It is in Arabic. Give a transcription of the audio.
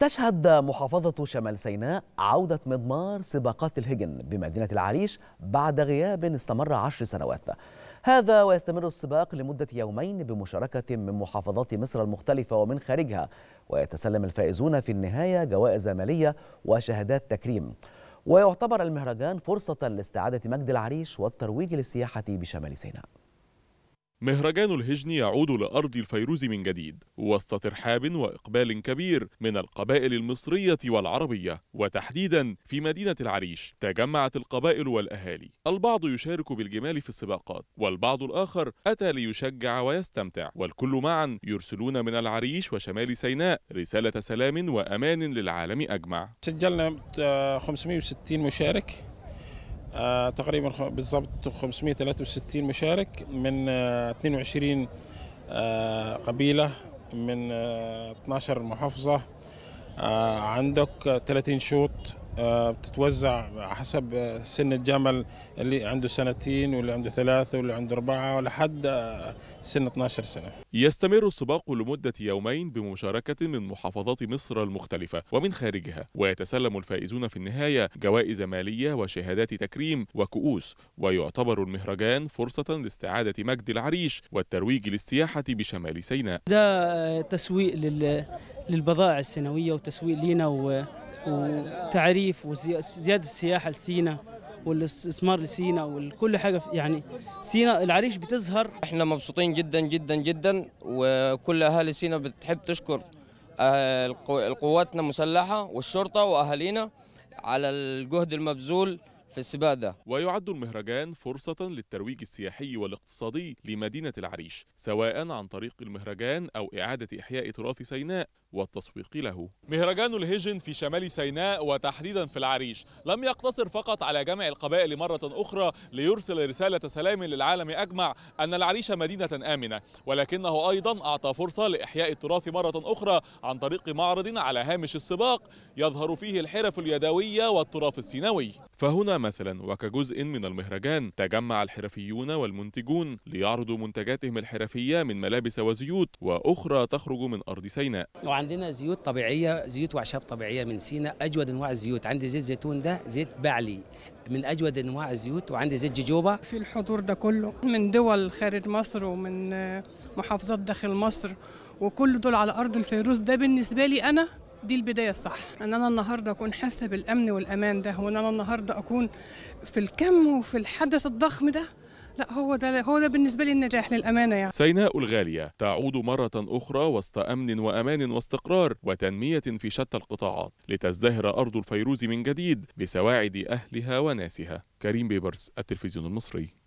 تشهد محافظة شمال سيناء عودة مضمار سباقات الهجن بمدينة العريش بعد غياب استمر عشر سنوات هذا ويستمر السباق لمدة يومين بمشاركة من محافظات مصر المختلفة ومن خارجها ويتسلم الفائزون في النهاية جوائز مالية وشهادات تكريم ويعتبر المهرجان فرصة لاستعادة مجد العريش والترويج للسياحة بشمال سيناء مهرجان الهجن يعود لأرض الفيروز من جديد وسط ترحاب وإقبال كبير من القبائل المصرية والعربية وتحديدا في مدينة العريش تجمعت القبائل والأهالي البعض يشارك بالجمال في السباقات والبعض الآخر أتى ليشجع ويستمتع والكل معا يرسلون من العريش وشمال سيناء رسالة سلام وأمان للعالم أجمع سجلنا 560 مشارك آه، تقريبا بالضبط 563 مشارك من 22 آه، آه، قبيله من 12 محافظه عندك 30 شوط آه، بتتوزع حسب سن الجمل اللي عنده سنتين واللي عنده ثلاثة واللي عنده أربعة ولحد آه، سن 12 سنة يستمر السباق لمدة يومين بمشاركة من محافظات مصر المختلفة ومن خارجها ويتسلم الفائزون في النهاية جوائز مالية وشهادات تكريم وكؤوس ويعتبر المهرجان فرصة لاستعادة مجد العريش والترويج للسياحة بشمال سيناء ده تسويق للبضائع السنوية وتسويق لينا و وتعريف وزياده السياحه لسينا والاستثمار لسينا وكل حاجه يعني سينا العريش بتظهر احنا مبسوطين جدا جدا جدا وكل اهالي سينا بتحب تشكر آه، قواتنا المسلحه والشرطه واهالينا على الجهد المبذول في السباق ده ويعد المهرجان فرصة للترويج السياحي والاقتصادي لمدينة العريش سواء عن طريق المهرجان أو إعادة إحياء تراث سيناء والتسويق له مهرجان الهجن في شمال سيناء وتحديدا في العريش لم يقتصر فقط على جمع القبائل مرة أخرى ليرسل رسالة سلام للعالم أجمع أن العريش مدينة آمنة ولكنه أيضا أعطى فرصة لإحياء التراث مرة أخرى عن طريق معرض على هامش السباق يظهر فيه الحرف اليدوية والتراث السيناوي فهنا مثلا وكجزء من المهرجان تجمع الحرفيون والمنتجون ليعرضوا منتجاتهم الحرفية من ملابس وزيوت وأخرى تخرج من أرض سيناء عندنا زيوت طبيعيه زيوت واعشاب طبيعيه من سينا اجود انواع الزيوت عندي زيت زيتون ده زيت بعلي من اجود انواع الزيوت وعندي زيت جوجوبا في الحضور ده كله من دول خارج مصر ومن محافظات داخل مصر وكل دول على ارض الفيروز ده بالنسبه لي انا دي البدايه الصح ان انا النهارده اكون حاسه بالامن والامان ده وان انا النهارده اكون في الكم وفي الحدث الضخم ده لا هو ده هو ده بالنسبه لي النجاح للامانه يعني سيناء الغاليه تعود مره اخرى وسط امن وامان واستقرار وتنميه في شتى القطاعات لتزدهر ارض الفيروز من جديد بسواعد اهلها وناسها كريم بيبرس التلفزيون المصري